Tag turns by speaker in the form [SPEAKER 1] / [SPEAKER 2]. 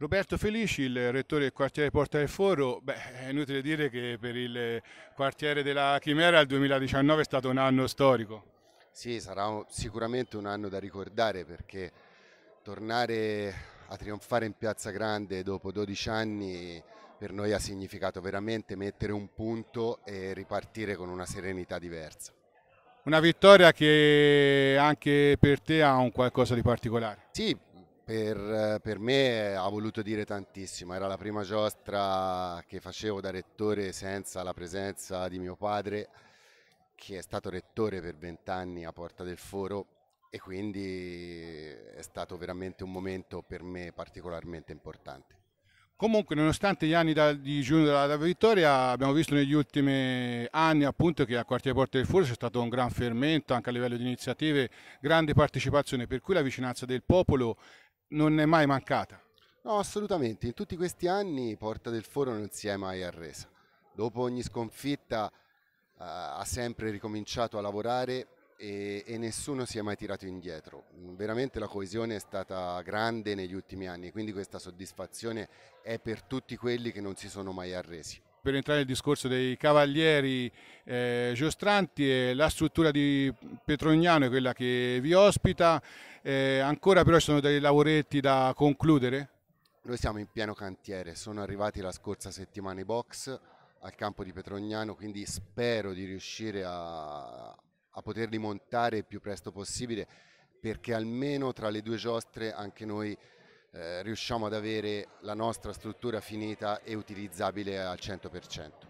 [SPEAKER 1] Roberto Felici, il rettore del quartiere Porta del Foro, beh, è inutile dire che per il quartiere della Chimera il 2019 è stato un anno storico. Sì,
[SPEAKER 2] sarà sicuramente un anno da ricordare perché tornare a trionfare in Piazza Grande dopo 12 anni per noi ha significato veramente mettere un punto e ripartire con una serenità diversa.
[SPEAKER 1] Una vittoria che anche per te ha un qualcosa di particolare. Sì,
[SPEAKER 2] per, per, me ha voluto dire tantissimo, era la prima giostra che facevo da rettore senza la presenza di mio padre, che è stato rettore per vent'anni a Porta del Foro e quindi è stato veramente un momento per me particolarmente importante.
[SPEAKER 1] Comunque, nonostante gli anni da, di giugno della, della, vittoria, abbiamo visto negli ultimi anni appunto che a Quartiere Porta del Foro c'è stato un gran fermento anche a livello di iniziative, grande partecipazione, per cui la vicinanza del popolo non è mai mancata. No, assolutamente. In tutti questi anni Porta del Foro non si è mai arresa. Dopo ogni
[SPEAKER 2] sconfitta eh, ha sempre ricominciato a lavorare e, e, nessuno si è mai tirato indietro. Veramente la coesione è stata grande negli ultimi anni, quindi questa soddisfazione è per tutti quelli che non si sono mai arresi
[SPEAKER 1] per entrare nel discorso dei cavalieri eh, giostranti, eh, la struttura di Petrognano è quella che vi ospita, eh, ancora però ci sono dei lavoretti da concludere?
[SPEAKER 2] Noi siamo in pieno cantiere, sono arrivati la scorsa settimana i box al campo di Petrognano, quindi spero di riuscire a, a poterli montare il più presto possibile perché almeno tra le due giostre anche noi eh, riusciamo ad avere la nostra struttura finita e utilizzabile al 100%.